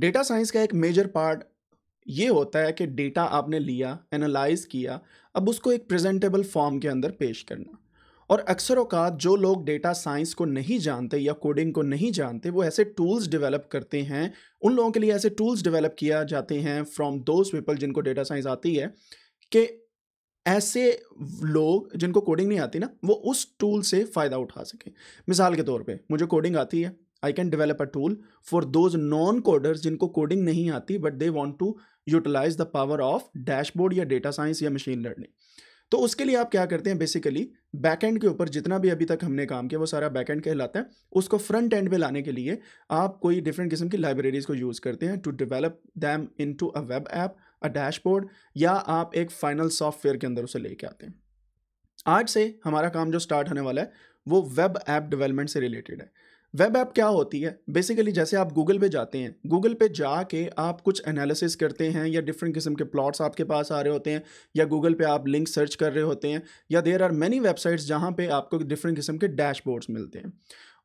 Data science का एक major part ये होता है कि डेटा आपने लिया एनालाइज किया अब उसको एक प्रेजेंटेबल फॉर्म के अंदर पेश करना और अक्सर अवकात जो लोग डेटा साइंस को नहीं जानते या कोडिंग को नहीं जानते वो ऐसे टूल्स डेवलप करते हैं उन लोगों के लिए ऐसे टूल्स डेवलप किया जाते हैं फ्रॉम दोज पीपल जिनको डेटा साइंस आती है कि ऐसे लोग जिनको कोडिंग नहीं आती ना वो उस टूल से फ़ायदा उठा सकें मिसाल के तौर पे मुझे कोडिंग आती है I can develop a tool for those non coders जिनको कोडिंग नहीं आती but they want to utilise the power of dashboard या डेटा साइंस या मशीन लर्निंग तो उसके लिए आप क्या करते हैं बेसिकली बैकएंड के ऊपर जितना भी अभी तक हमने काम किया वो सारा बैकएंड कहलाता है उसको फ्रंट एंड पे लाने के लिए आप कोई डिफरेंट किस्म की लाइब्रेरीज को यूज़ करते हैं to develop them into a web app a dashboard या आप एक फाइनल सॉफ्टवेयर के अंदर उसे लेके आते हैं आज से हमारा काम जो स्टार्ट होने वाला है वो वेब ऐप डेवलपमेंट से रिलेटेड है वेब ऐप क्या होती है बेसिकली जैसे आप गूगल पे जाते हैं गूगल पे जाके आप कुछ एनालिसिस करते हैं या डिफरेंट किस्म के प्लॉट्स आपके पास आ रहे होते हैं या गूगल पे आप लिंक सर्च कर रहे होते हैं या देर आर मैनी वेबसाइट्स जहाँ पे आपको डिफरेंट किस्म के डैशबोर्ड्स मिलते हैं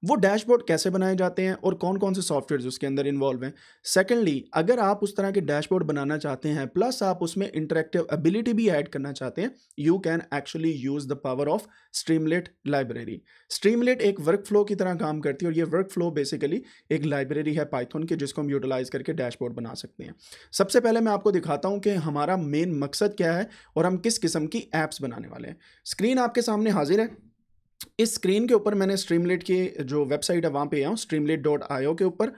वो डैशबोर्ड कैसे बनाए जाते हैं और कौन कौन से सॉफ्टवेयर उसके अंदर इन्वॉल्व हैं सेकेंडली अगर आप उस तरह के डैशबोर्ड बनाना चाहते हैं प्लस आप उसमें इंटरेक्टिव एबिलिटी भी ऐड करना चाहते हैं you can actually use the power of Streamlit library Streamlit एक वर्क फ्लो की तरह काम करती है और ये वर्क फ्लो बेसिकली एक लाइब्रेरी है पाइथन की जिसको हम यूटिलाइज करके डैशबोर्ड बना सकते हैं सबसे पहले मैं आपको दिखाता हूँ कि हमारा मेन मकसद क्या है और हम किस किस्म की एप्स बनाने वाले हैं स्क्रीन आपके सामने हाजिर है इस स्क्रीन के ऊपर मैंने स्ट्रीमलेट की जो वेबसाइट है वहाँ पे आया हूँ स्ट्रीमलेट डॉट आई के ऊपर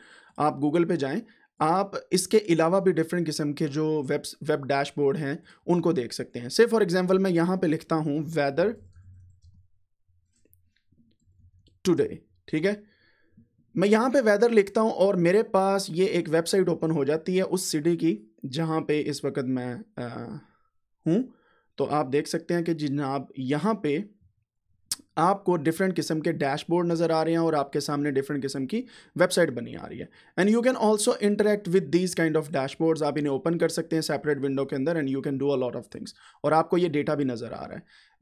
आप गूगल पे जाएं आप इसके अलावा भी डिफरेंट किस्म के जो वेब वेब डैशबोर्ड हैं उनको देख सकते हैं से फॉर एग्जांपल मैं यहाँ पे लिखता हूँ वेदर टुडे ठीक है मैं यहाँ पे वेदर लिखता हूँ और मेरे पास ये एक वेबसाइट ओपन हो जाती है उस सिटी की जहाँ पर इस वक्त मैं हूँ तो आप देख सकते हैं कि जनाब यहाँ पर आपको डिफरेंट किस्म के डैशबोर्ड नज़र आ रहे हैं और आपके सामने डिफरेंट किस्म की वेबसाइट बनी आ रही है and you can also interact with these kind of dashboards आप इन्हें ओपन कर सकते हैं सेपरेट विंडो के अंदर and you can do a lot of things और आपको ये डेटा भी नज़र आ रहा है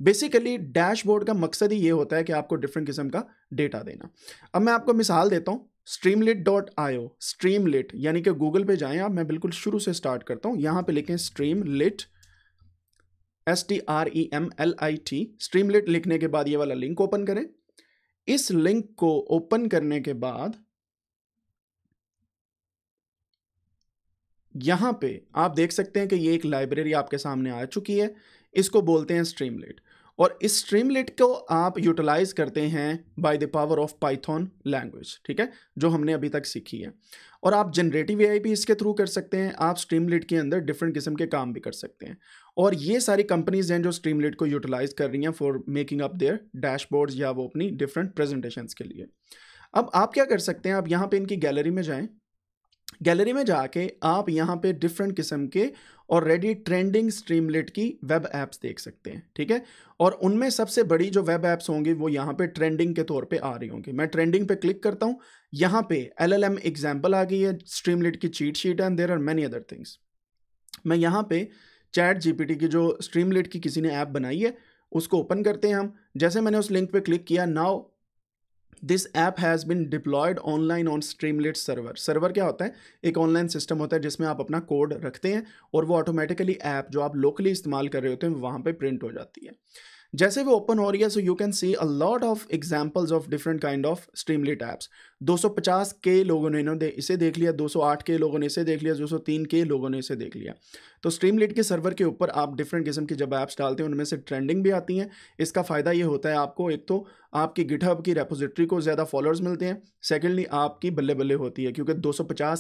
बेसिकली डैशबोर्ड का मकसद ही ये होता है कि आपको डिफरेंट किस्म का डेटा देना अब मैं आपको मिसाल देता हूँ Streamlit dot io Streamlit यानी कि गूगल पे जाएं आप मैं बिल्कुल शुरू से स्टार्ट करता हूँ यहाँ पे लिखें Streamlit S T R E M L I T Streamlit लिखने के बाद ये वाला लिंक ओपन करें इस लिंक को ओपन करने के बाद यहां पे आप देख सकते हैं कि ये एक लाइब्रेरी आपके सामने आ चुकी है इसको बोलते हैं स्ट्रीमलेट और इस स्ट्रीमलेट को आप यूटिलाइज करते हैं by the power of Python language ठीक है जो हमने अभी तक सीखी है और आप जनरेटिव ए भी इसके थ्रू कर सकते हैं आप स्ट्रीमलेट के अंदर डिफरेंट किस्म के काम भी कर सकते हैं और ये सारी कंपनीज हैं जो स्ट्रीमलेट को यूटिलाइज कर रही हैं for making up their dashboards या वो अपनी डिफरेंट प्रेजेंटेशंस के लिए अब आप क्या कर सकते हैं आप यहाँ पे इनकी गैलरी में जाएं गैलरी में जाके आप यहाँ पे डिफरेंट किस्म के ऑलरेडी ट्रेंडिंग स्ट्रीमलेट की वेब ऐप्स देख सकते हैं ठीक है और उनमें सबसे बड़ी जो वेब ऐप्स होंगी वो यहाँ पे ट्रेंडिंग के तौर पे आ रही होंगी मैं ट्रेंडिंग पे क्लिक करता हूँ यहाँ पे एल एल एम एग्जाम्पल आ गई है स्ट्रीमलेट की cheat sheet and there are many other things मैं यहाँ पे चैट जी की जो स्ट्रीमलेट की किसी ने ऐप बनाई है उसको ओपन करते हैं हम जैसे मैंने उस लिंक पे क्लिक किया now this app has been deployed online on Streamlit server server क्या होता है एक ऑनलाइन सिस्टम होता है जिसमें आप अपना कोड रखते हैं और वो ऑटोमेटिकली ऐप जो आप लोकली इस्तेमाल कर रहे होते हैं वहाँ पर प्रिंट हो जाती है जैसे वो ओपन हो रही है so you can see a lot of examples of different kind of Streamlit apps 250 के लोगों ने इन्होंने इसे देख लिया 208 के लोगों ने इसे देख लिया 203 के लोगों ने इसे देख लिया तो स्ट्रीमलेट के सर्वर के ऊपर आप डिफरेंट किस्म की जब ऐप्स डालते हैं उनमें से ट्रेंडिंग भी आती हैं इसका फ़ायदा ये होता है आपको एक तो आपकी गिटहब की रेपोजिटरी को ज़्यादा फॉलोअर्स मिलते हैं सेकेंडली आपकी बल्ले बल्ले होती है क्योंकि दो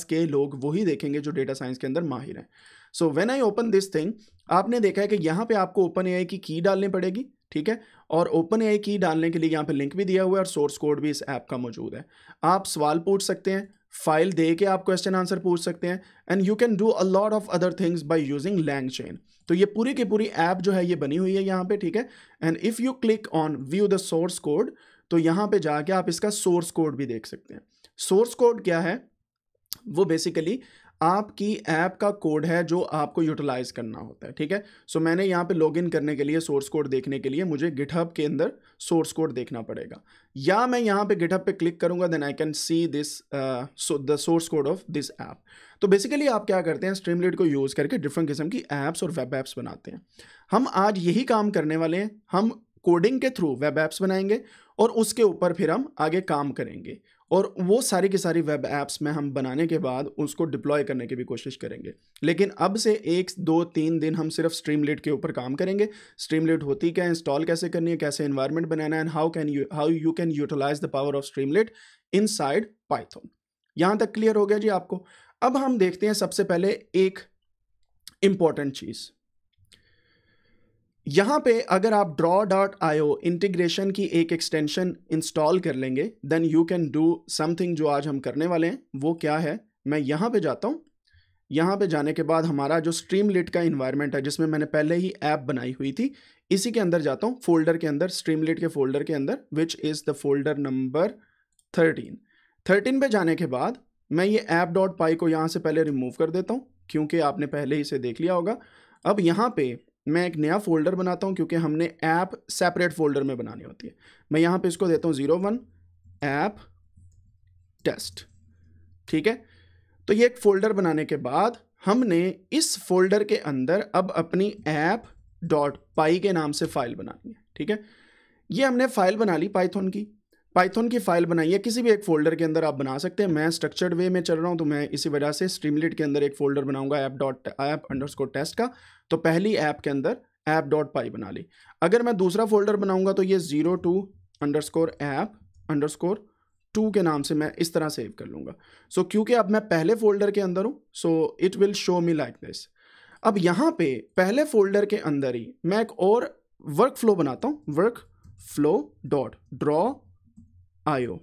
के लोग वही देखेंगे जो डेटा साइंस के अंदर माहिर हैं so when I open this thing आपने देखा है कि यहाँ पे आपको ओपन ए की की डालनी पड़ेगी ठीक है और ओपन ए की डालने के लिए यहाँ पे लिंक भी दिया हुआ है और सोर्स कोड भी इस ऐप का मौजूद है आप सवाल पूछ सकते हैं फाइल दे के आप क्वेश्चन आंसर पूछ सकते हैं and you can do a lot of other things by using LangChain तो ये पूरी की पूरी ऐप जो है ये बनी हुई है यहाँ पे ठीक है and if you click on view the source code तो यहाँ पे जाके आप इसका सोर्स कोड भी देख सकते हैं सोर्स कोड क्या है वो बेसिकली आपकी ऐप का कोड है जो आपको यूटिलाइज करना होता है ठीक है सो so, मैंने यहाँ पे लॉगिन करने के लिए सोर्स कोड देखने के लिए मुझे गिटहब के अंदर सोर्स कोड देखना पड़ेगा या मैं यहाँ पे गिटहब पे क्लिक करूँगा then I can see this the source code of this app तो बेसिकली आप क्या करते हैं स्ट्रीमलेट को यूज़ करके डिफरेंट किस्म की ऐप्स और वेब ऐप्स बनाते हैं हम आज यही काम करने वाले हैं हम कोडिंग के थ्रू वेब ऐप्स बनाएंगे और उसके ऊपर फिर हम आगे काम करेंगे और वो सारी की सारी वेब ऐप्स में हम बनाने के बाद उसको डिप्लॉय करने की भी कोशिश करेंगे लेकिन अब से एक दो तीन दिन हम सिर्फ स्ट्रीमलेट के ऊपर काम करेंगे स्ट्रीमलेट होती क्या इंस्टॉल कैसे करनी है कैसे इन्वायरमेंट बनाना है and how can you how you can utilise the power of let inside Python यहाँ तक क्लियर हो गया जी आपको अब हम देखते हैं सबसे पहले एक इम्पॉर्टेंट चीज़ यहाँ पे अगर आप ड्रॉ डॉट आयो इंटीग्रेशन की एक एक्सटेंशन इंस्टॉल कर लेंगे then you can do something जो आज हम करने वाले हैं वो क्या है मैं यहाँ पे जाता हूँ यहाँ पे जाने के बाद हमारा जो स्ट्रीम लिट का इन्वायरमेंट है जिसमें मैंने पहले ही ऐप बनाई हुई थी इसी के अंदर जाता हूँ फोल्डर के अंदर स्ट्रीम लिट के फोल्डर के अंदर which is the folder number thirteen thirteen पर जाने के बाद मैं ये ऐप डॉट पाई को यहाँ से पहले रिमूव कर देता हूँ क्योंकि आपने पहले ही इसे देख लिया होगा अब यहाँ पे मैं एक नया फोल्डर बनाता हूँ क्योंकि हमने ऐप सेपरेट फोल्डर में बनानी होती है मैं यहाँ पे इसको देता हूँ ज़ीरो वन ऐप टेस्ट ठीक है तो ये एक फ़ोल्डर बनाने के बाद हमने इस फोल्डर के अंदर अब अपनी ऐप डॉट पाई के नाम से फ़ाइल बनानी है ठीक है ये हमने फ़ाइल बना ली पाइथन की पाइथन की फाइल बनाई है किसी भी एक फोल्डर के अंदर आप बना सकते हैं मैं स्ट्रक्चर्ड वे में चल रहा हूँ तो मैं इसी वजह से स्ट्रीमलेट के अंदर एक फोल्डर बनाऊंगा app dot app score test का तो पहली ऐप के अंदर ऐप डॉट पाई बना ली अगर मैं दूसरा फोल्डर बनाऊंगा तो ये zero two underscore app underscore two के नाम से मैं इस तरह सेव कर लूँगा सो so, क्योंकि अब मैं पहले फोल्डर के अंदर हूँ so it will show me like this अब यहाँ पे पहले फोल्डर के अंदर ही मैं एक और वर्क फ्लो बनाता हूँ वर्क फ्लो डॉट ड्रॉ आयो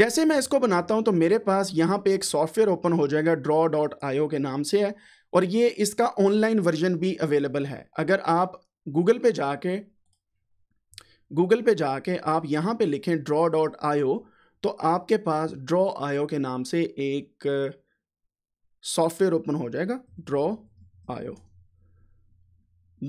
जैसे मैं इसको बनाता हूं तो मेरे पास यहां पे एक सॉफ्टवेयर ओपन हो जाएगा ड्रॉ डॉट आयो के नाम से है और ये इसका ऑनलाइन वर्जन भी अवेलेबल है अगर आप गूगल पे जाके गूगल पे जाके आप यहां पे लिखें ड्रॉ डॉट आयो तो आपके पास ड्रॉ आयो के नाम से एक सॉफ्टवेयर ओपन हो जाएगा ड्रॉ आयो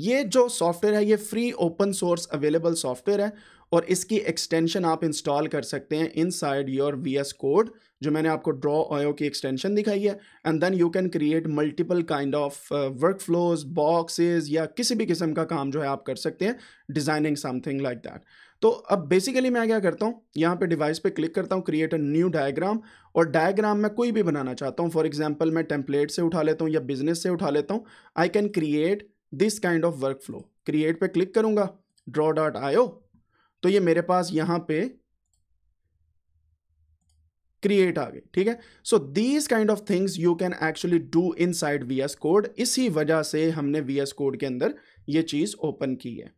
ये जो सॉफ्टवेयर है ये free open source available software है और इसकी एक्सटेंशन आप इंस्टॉल कर सकते हैं inside your V S code जो मैंने आपको ड्रॉ ऑयो की एक्सटेंशन दिखाई है and then you can create multiple kind of workflows boxes या किसी भी किस्म का काम जो है आप कर सकते हैं डिज़ाइनिंग समथिंग लाइक दैट तो अब बेसिकली मैं क्या करता हूँ यहाँ पे डिवाइस पे क्लिक करता हूँ क्रिएट अ न्यू डायग्राम और डायग्राम मैं कोई भी बनाना चाहता हूँ फॉर एग्जाम्पल मैं टेम्पलेट से उठा लेता हूँ या बिजनेस से उठा लेता हूँ I can create this kind of workflow create पर क्लिक करूँगा ड्रॉ डॉट आयो तो ये मेरे पास यहां पे क्रिएट आ गई ठीक है so these kind of things you can actually do inside V S code इसी वजह से हमने वी एस कोड के अंदर ये चीज़ ओपन की है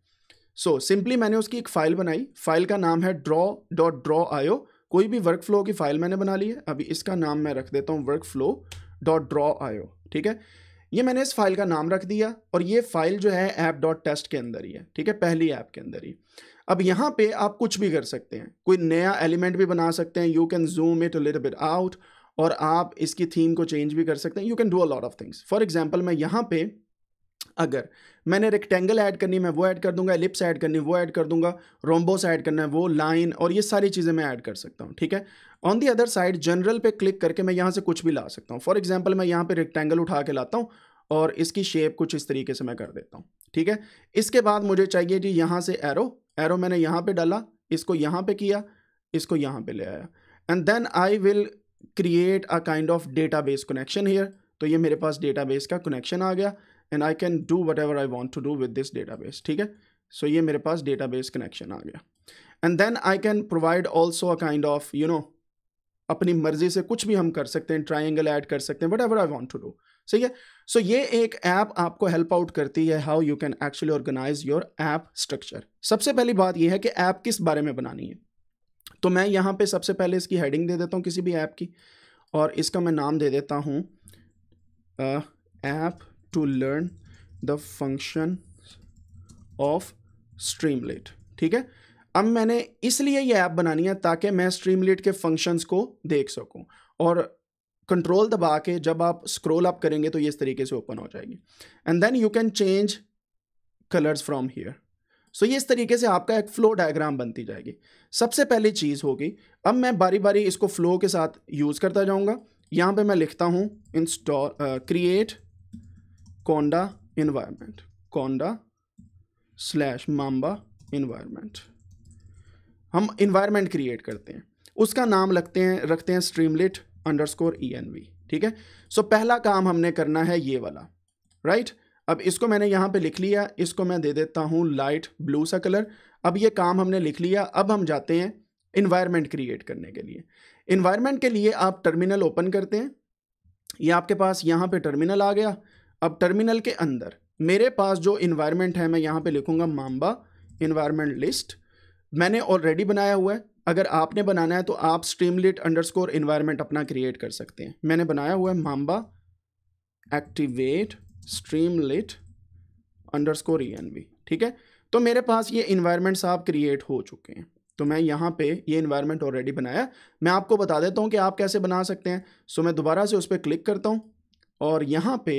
सो so, सिंपली मैंने उसकी एक फाइल बनाई फाइल का नाम है ड्रॉ डॉट ड्रॉ आयो कोई भी वर्क फ्लो की फाइल मैंने बना ली है अभी इसका नाम मैं रख देता हूँ वर्क फ्लो डॉट ड्रॉ आयो ठीक है ये मैंने इस फाइल का नाम रख दिया और ये फाइल जो है ऐप डॉट टेस्ट के अंदर ही है ठीक है पहली ऐप के अंदर ही अब यहाँ पे आप कुछ भी कर सकते हैं कोई नया एलिमेंट भी बना सकते हैं you can zoom it little bit out और आप इसकी थीम को चेंज भी कर सकते हैं you can do a lot of things for example मैं यहाँ पे अगर मैंने रेक्टेंगल ऐड करनी मैं वो ऐड कर दूंगा लिप्स ऐड करनी वो ऐड कर दूंगा रोम्बोस ऐड करना है वो लाइन और ये सारी चीज़ें मैं ऐड कर सकता हूँ ठीक है on the other side general पे क्लिक करके मैं यहाँ से कुछ भी ला सकता हूँ फॉर एग्जाम्पल मैं यहाँ पे रेक्टेंगल उठा के लाता हूँ और इसकी शेप कुछ इस तरीके से मैं कर देता हूँ ठीक है इसके बाद मुझे चाहिए जी यहाँ से एरो एरो मैंने यहाँ पे डाला इसको यहाँ पे किया इसको यहाँ पे ले आया and then I will create a kind of database connection here तो ये मेरे पास डेटा बेस का कनेक्शन आ गया and I can do whatever I want to do with this database ठीक है सो so ये मेरे पास डेटा बेस कनेक्शन आ गया and then I can provide also a kind of you know अपनी मर्जी से कुछ भी हम कर सकते हैं ट्राइंगल ऐड कर सकते हैं whatever I want to do सही है सो so, ये एक ऐप आपको हेल्प आउट करती है how you can actually organise your app structure सबसे पहली बात यह है कि ऐप किस बारे में बनानी है तो मैं यहाँ पे सबसे पहले इसकी हेडिंग दे देता हूँ किसी भी ऐप की और इसका मैं नाम दे देता हूँ app to learn the function of Streamlit ठीक है अब मैंने इसलिए ये ऐप बनानी है ताकि मैं स्ट्रीमलेट के फंक्शंस को देख सकूँ और कंट्रोल दबा के जब आप स्क्रोल अप करेंगे तो ये इस तरीके से ओपन हो जाएगी and then you can change colours from here so ये इस तरीके से आपका एक फ्लो डायग्राम बनती जाएगी सबसे पहली चीज़ होगी अब मैं बारी बारी इसको फ्लो के साथ यूज़ करता जाऊँगा यहाँ पे मैं लिखता हूँ install create conda environment conda slash mamba environment हम इन्वायरमेंट क्रिएट करते हैं उसका नाम लगते हैं रखते हैं Streamlit underscore E N V ठीक है सो पहला काम हमने करना है ये वाला राइट right? अब इसको मैंने यहाँ पे लिख लिया इसको मैं दे देता हूँ लाइट ब्लू सा कलर अब ये काम हमने लिख लिया अब हम जाते हैं इन्वायरमेंट क्रिएट करने के लिए इन्वायरमेंट के लिए आप टर्मिनल ओपन करते हैं ये आपके पास यहाँ पे टर्मिनल आ गया अब टर्मिनल के अंदर मेरे पास जो इन्वायरमेंट है मैं यहाँ पे लिखूँगा माम्बा इन्वायरमेंट लिस्ट मैंने ऑलरेडी बनाया हुआ है अगर आपने बनाना है तो आप स्ट्रीमलेट अंडर स्कोर इन्वायरमेंट अपना क्रिएट कर सकते हैं मैंने बनाया हुआ है mamba activate Streamlit underscore E ठीक है तो मेरे पास ये इन्वायरमेंट्स आप क्रिएट हो चुके हैं तो मैं यहाँ पे ये इन्वायरमेंट ऑलरेडी बनाया मैं आपको बता देता हूँ कि आप कैसे बना सकते हैं सो मैं दोबारा से उस पर क्लिक करता हूँ और यहाँ पे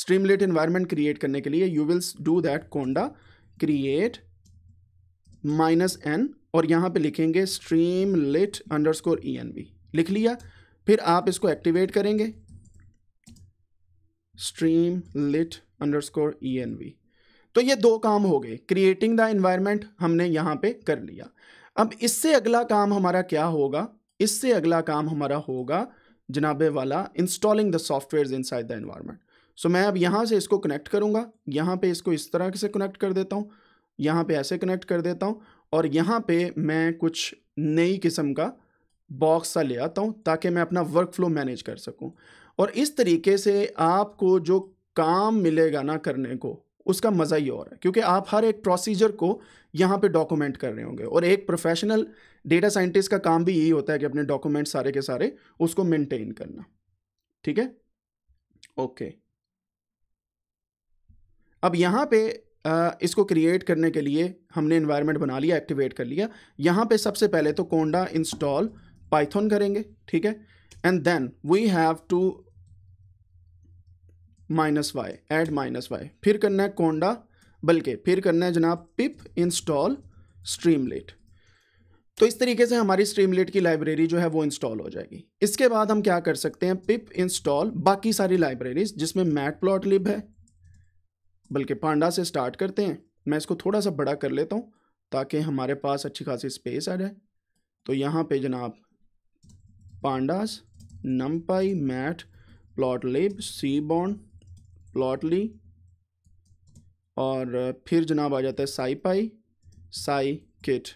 स्ट्रीमलेट इन्वायरमेंट क्रिएट करने के लिए you will do that conda create minus N और यहाँ पे लिखेंगे Streamlit underscore E N V लिख लिया फिर आप इसको एक्टिवेट करेंगे Streamlit underscore E N V तो ये दो काम हो गए क्रिएटिंग द इन्वायरमेंट हमने यहाँ पे कर लिया अब इससे अगला काम हमारा क्या होगा इससे अगला काम हमारा होगा जनाबे वाला installing the software inside the environment so मैं अब यहाँ से इसको कनेक्ट करूँगा यहाँ पे इसको इस तरह से कनेक्ट कर देता हूँ यहाँ पे ऐसे कनेक्ट कर देता हूँ और यहाँ पे मैं कुछ नई किस्म का बॉक्स सा ले आता हूँ ताकि मैं अपना वर्क फ्लो मैनेज कर सकूँ और इस तरीके से आपको जो काम मिलेगा ना करने को उसका मज़ा ही और है क्योंकि आप हर एक प्रोसीजर को यहाँ पे डॉक्यूमेंट कर रहे होंगे और एक प्रोफेशनल डेटा साइंटिस्ट का काम भी यही होता है कि अपने डॉक्यूमेंट सारे के सारे उसको मेंटेन करना ठीक है ओके अब यहाँ पे इसको क्रिएट करने के लिए हमने इन्वायरमेंट बना लिया एक्टिवेट कर लिया यहाँ पे सबसे पहले तो कोंडा इंस्टॉल पाइथन करेंगे ठीक है and then we have to minus Y add minus Y फिर करना है कोंडा बल्कि फिर करना है जनाब पिप इंस्टॉल स्ट्रीमलेट तो इस तरीके से हमारी स्ट्रीमलेट की लाइब्रेरी जो है वो इंस्टॉल हो जाएगी इसके बाद हम क्या कर सकते हैं पिप इंस्टॉल बाकी सारी लाइब्रेरीज जिसमें मैट प्लॉट लिब है बल्कि पांडा से स्टार्ट करते हैं मैं इसको थोड़ा सा बड़ा कर लेता हूँ ताकि हमारे पास अच्छी खासी स्पेस आ जाए तो यहाँ पे जनाब pandas py matplot sea seaborn Plotly और फिर जनाब आ जाता है SciPy scikit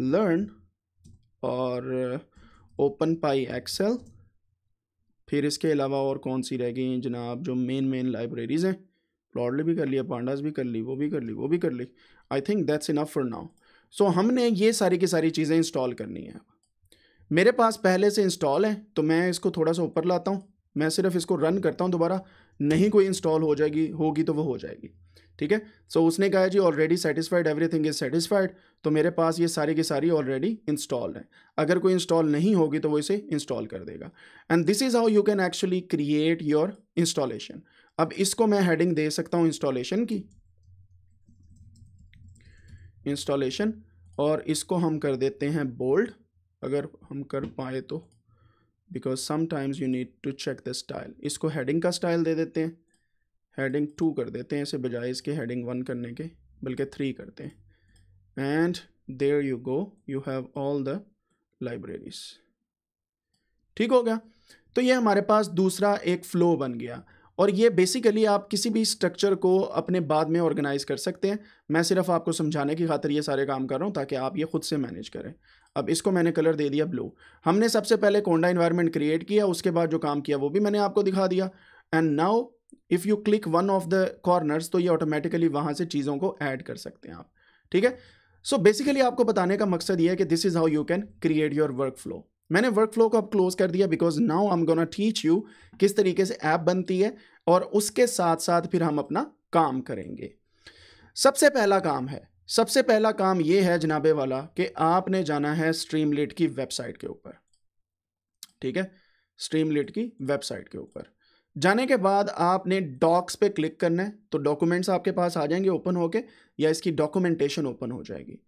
learn और ओपन पाई एक्सेल फिर इसके अलावा और कौन सी रह गई हैं जनाब जो मेन मेन लाइब्रेरीज़ हैं लॉर्डली भी कर लिया पांडास भी कर ली वो भी कर ली वो भी कर ली I think that's enough for now so हमने ये सारी की सारी चीज़ें इंस्टॉल करनी है मेरे पास पहले से इंस्टॉल है तो मैं इसको थोड़ा सा ऊपर लाता हूँ मैं सिर्फ इसको रन करता हूँ दोबारा नहीं कोई इंस्टॉल हो जाएगी होगी तो वो हो जाएगी ठीक है सो उसने कहा जी already satisfied everything is satisfied तो मेरे पास ये सारी की सारी ऑलरेडी इंस्टॉल है अगर कोई इंस्टॉल नहीं होगी तो वो इसे इंस्टॉल कर देगा and this is how you can actually create your installation अब इसको मैं हेडिंग दे सकता हूँ इंस्टॉलेशन की इंस्टॉलेशन और इसको हम कर देते हैं बोल्ड अगर हम कर पाए तो because sometimes you need to check the style इसको हेडिंग का स्टाइल दे देते हैं हेडिंग टू कर देते हैं इसे बजाय इसके हेडिंग वन करने के बल्कि थ्री करते हैं and there you go you have all the libraries ठीक हो गया तो ये हमारे पास दूसरा एक फ़्लो बन गया और ये बेसिकली आप किसी भी स्ट्रक्चर को अपने बाद में ऑर्गेनाइज कर सकते हैं मैं सिर्फ आपको समझाने की खातर ये सारे काम कर रहा हूँ ताकि आप ये खुद से मैनेज करें अब इसको मैंने कलर दे दिया ब्लू हमने सबसे पहले कोंडा इन्वायरमेंट क्रिएट किया उसके बाद जो काम किया वो भी मैंने आपको दिखा दिया and now if you click one of the corners तो ये ऑटोमेटिकली वहाँ से चीज़ों को ऐड कर सकते हैं आप ठीक है सो so बेसिकली आपको बताने का मकसद ये है कि this is how you can create your workflow मैंने वर्क फ्लो को अब क्लोज कर दिया because now I am gonna teach you किस तरीके से ऐप बनती है और उसके साथ साथ फिर हम अपना काम करेंगे सबसे पहला काम है सबसे पहला काम ये है जनाबे वाला कि आपने जाना है स्ट्रीमलेट की वेबसाइट के ऊपर ठीक है स्ट्रीमलेट की वेबसाइट के ऊपर जाने के बाद आपने डॉक्स पे क्लिक करना है तो डॉक्यूमेंट्स आपके पास आ जाएंगे ओपन होके या इसकी डॉक्यूमेंटेशन ओपन हो जाएगी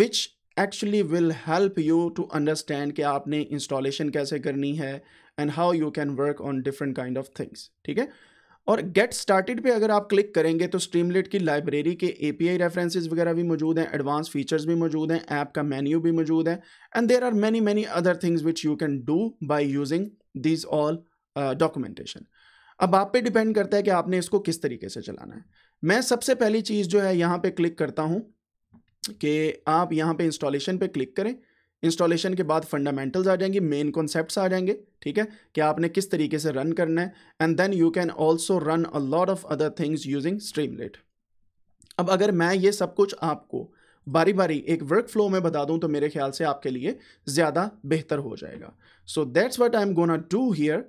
which actually will help you to understand कि आपने इंस्टॉलेशन कैसे करनी है and how you can work on different kind of things ठीक है और गेट स्टार्टेड पे अगर आप क्लिक करेंगे तो स्ट्रीमलेट की लाइब्रेरी के ए पी आई रेफरेंसेज वगैरह भी मौजूद हैं एडवांस फीचर्स भी मौजूद हैं ऐप का मेन्यू भी मौजूद है and there are many many other things which you can do by using this all documentation अब आप पे डिपेंड करता है कि आपने इसको किस तरीके से चलाना है मैं सबसे पहली चीज़ जो है यहाँ पे क्लिक करता हूँ कि आप यहाँ पे इंस्टॉलेशन पे क्लिक करें इंस्टॉलेशन के बाद फंडामेंटल्स आ जाएंगे मेन कॉन्सेप्ट आ जाएंगे ठीक है कि आपने किस तरीके से रन करना है and then you can also run a lot of other things using Streamlit अब अगर मैं ये सब कुछ आपको बारी बारी एक वर्क फ्लो में बता दूं तो मेरे ख्याल से आपके लिए ज़्यादा बेहतर हो जाएगा so that's what I am gonna do here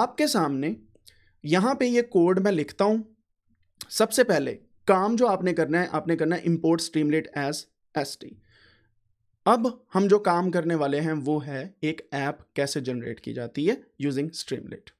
आपके सामने यहाँ पे ये कोड मैं लिखता हूँ सबसे पहले काम जो आपने करना है आपने करना है import Streamlit as S T अब हम जो काम करने वाले हैं वो है एक ऐप कैसे जनरेट की जाती है यूजिंग स्ट्रीमलेट